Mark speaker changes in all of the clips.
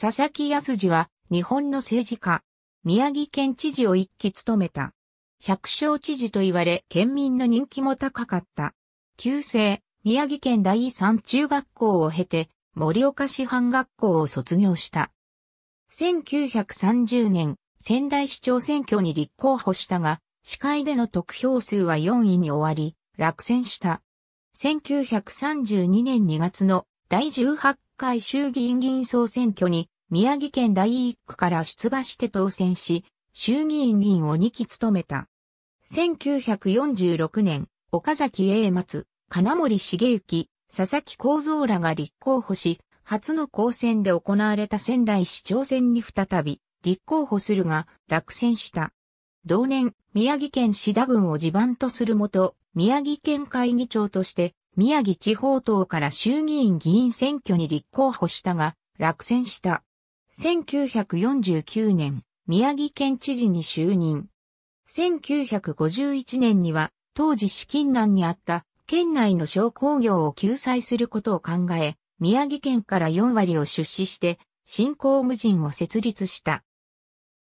Speaker 1: 佐々木康次は日本の政治家、宮城県知事を一期務めた。百姓知事と言われ県民の人気も高かった。旧制、宮城県第三中学校を経て、森岡市藩学校を卒業した。1930年、仙台市長選挙に立候補したが、司会での得票数は4位に終わり、落選した。1932年2月の第18回衆議院議員総選挙に宮城県第1区から出馬して当選し、衆議院議員を2期務めた。1946年、岡崎英松、金森茂之、佐々木幸三らが立候補し、初の公選で行われた仙台市長選に再び立候補するが落選した。同年、宮城県志田郡を地盤とするもと、宮城県会議長として宮城地方党から衆議院議員選挙に立候補したが、落選した。1949年、宮城県知事に就任。1951年には、当時資金難にあった県内の商工業を救済することを考え、宮城県から4割を出資して、新興無人を設立した。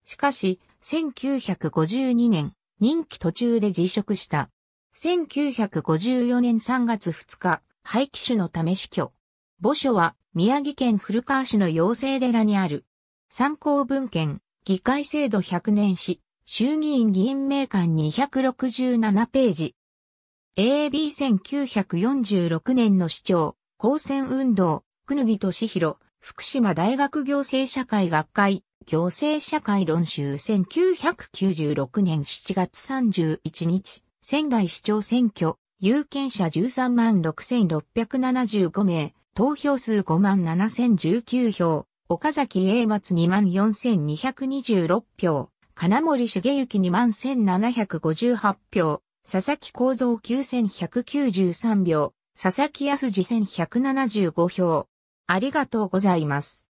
Speaker 1: しかし、1952年、任期途中で辞職した。1954年3月2日、廃棄種のため死去。墓所は宮城県古川市の養成寺にある。参考文献、議会制度100年史、衆議院議員名鑑267ページ。AB1946 年の市長、公選運動、くぬぎとしひろ、福島大学行政社会学会、行政社会論集1996年7月31日、仙台市長選挙、有権者13万6675名、投票数5万7019票、岡崎英松2万4226票、金森茂之2万1758票、佐々木幸三9193票、佐々木康二1175票。ありがとうございます。